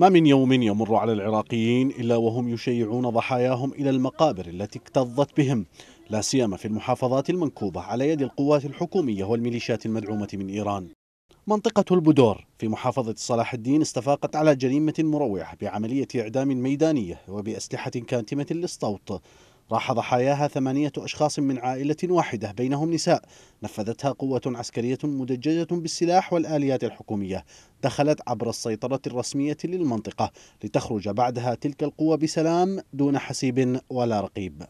ما من يوم يمر على العراقيين الا وهم يشيعون ضحاياهم الى المقابر التي اكتظت بهم لا سيما في المحافظات المنكوبه على يد القوات الحكوميه والميليشيات المدعومه من ايران. منطقة البدور في محافظة صلاح الدين استفاقت على جريمة مروعة بعملية إعدام ميدانية وبأسلحة كاتمة للصوت راح ضحاياها ثمانية أشخاص من عائلة واحدة بينهم نساء نفذتها قوة عسكرية مدججة بالسلاح والآليات الحكومية دخلت عبر السيطرة الرسمية للمنطقة لتخرج بعدها تلك القوة بسلام دون حسيب ولا رقيب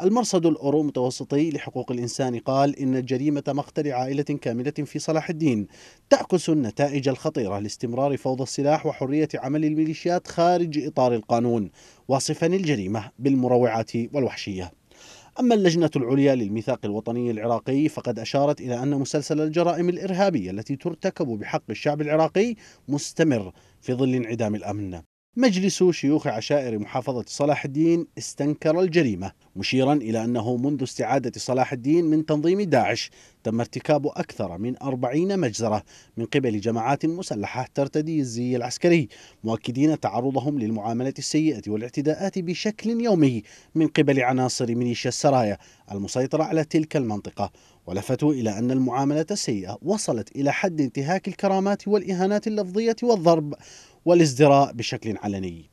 المرصد الأورو متوسطي لحقوق الإنسان قال إن جريمة مقتل عائلة كاملة في صلاح الدين تعكس النتائج الخطيرة لاستمرار فوضى السلاح وحرية عمل الميليشيات خارج إطار القانون واصفا الجريمة بالمروعات والوحشية أما اللجنة العليا للميثاق الوطني العراقي فقد أشارت إلى أن مسلسل الجرائم الإرهابية التي ترتكب بحق الشعب العراقي مستمر في ظل انعدام الأمن مجلس شيوخ عشائر محافظة صلاح الدين استنكر الجريمة مشيرا إلى أنه منذ استعادة صلاح الدين من تنظيم داعش تم ارتكاب أكثر من أربعين مجزرة من قبل جماعات مسلحة ترتدي الزي العسكري مؤكدين تعرضهم للمعاملة السيئة والاعتداءات بشكل يومي من قبل عناصر ميليشيا السرايا المسيطرة على تلك المنطقة ولفتوا إلى أن المعاملة السيئة وصلت إلى حد انتهاك الكرامات والإهانات اللفظية والضرب والازدراء بشكل علني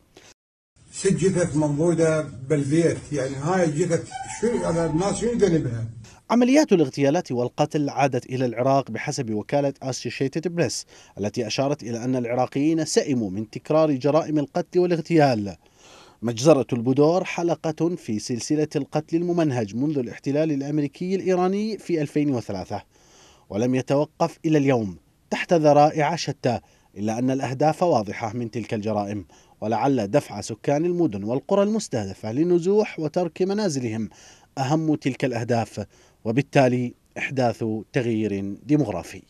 ست جثث منضودة بالبيت يعني هاي الجثث شو الناس شو جنبها عمليات الاغتيالات والقتل عادت إلى العراق بحسب وكالة أسوشيتد بريس التي أشارت إلى أن العراقيين سئموا من تكرار جرائم القتل والاغتيال مجزرة البدور حلقة في سلسلة القتل الممنهج منذ الاحتلال الأمريكي الإيراني في 2003 ولم يتوقف إلى اليوم تحت ذرائع شتى إلا أن الأهداف واضحة من تلك الجرائم ولعل دفع سكان المدن والقرى المستهدفة للنزوح وترك منازلهم أهم تلك الأهداف وبالتالي إحداث تغيير ديمغرافي